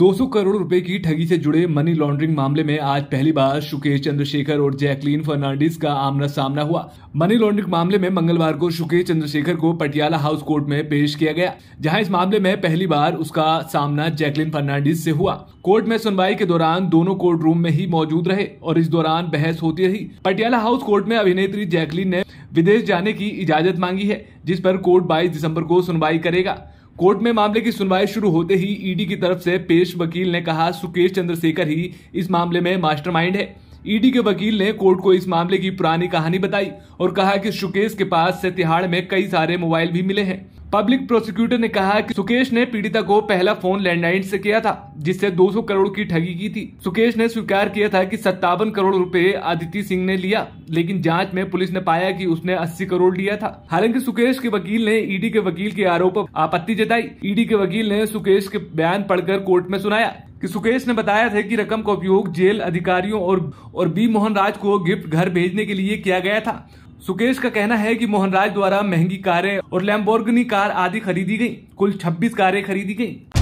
200 करोड़ रुपए की ठगी से जुड़े मनी लॉन्ड्रिंग मामले में आज पहली बार सुकेश चंद्रशेखर और जैकलीन फर्नांडिस का आमना सामना हुआ मनी लॉन्ड्रिंग मामले में मंगलवार को सुकेश चंद्रशेखर को पटियाला हाउस कोर्ट में पेश किया गया जहां इस मामले में पहली बार उसका सामना जैकलीन फर्नांडिस से हुआ कोर्ट में सुनवाई के दौरान दोनों कोर्ट रूम में ही मौजूद रहे और इस दौरान बहस होती रही पटियाला हाउस कोर्ट में अभिनेत्री जैकलीन ने विदेश जाने की इजाजत मांगी है जिस पर कोर्ट बाईस दिसम्बर को सुनवाई करेगा कोर्ट में मामले की सुनवाई शुरू होते ही ईडी की तरफ से पेश वकील ने कहा सुकेश चंद्रशेखर ही इस मामले में मास्टरमाइंड है ईडी के वकील ने कोर्ट को इस मामले की पुरानी कहानी बताई और कहा कि सुकेश के पास से तिहाड़ में कई सारे मोबाइल भी मिले हैं पब्लिक प्रोसिक्यूटर ने कहा कि सुकेश ने पीड़िता को पहला फोन लैंडलाइन से किया था जिससे 200 करोड़ की ठगी की थी सुकेश ने स्वीकार किया था कि सत्तावन करोड़ रुपए आदित्य सिंह ने लिया लेकिन जांच में पुलिस ने पाया कि उसने 80 करोड़ लिया था हालांकि सुकेश के वकील ने ईडी के वकील के आरोप आपत्ति जताई ईडी के वकील ने सुकेश के बयान पढ़कर कोर्ट में सुनाया कि सुकेश ने बताया था कि रकम का उपयोग जेल अधिकारियों और और बी मोहन राज को गिफ्ट घर भेजने के लिए किया गया था सुकेश का कहना है कि मोहनराज द्वारा महंगी कारें और लैम्बोर्गनी कार आदि खरीदी गई कुल 26 कारें खरीदी गई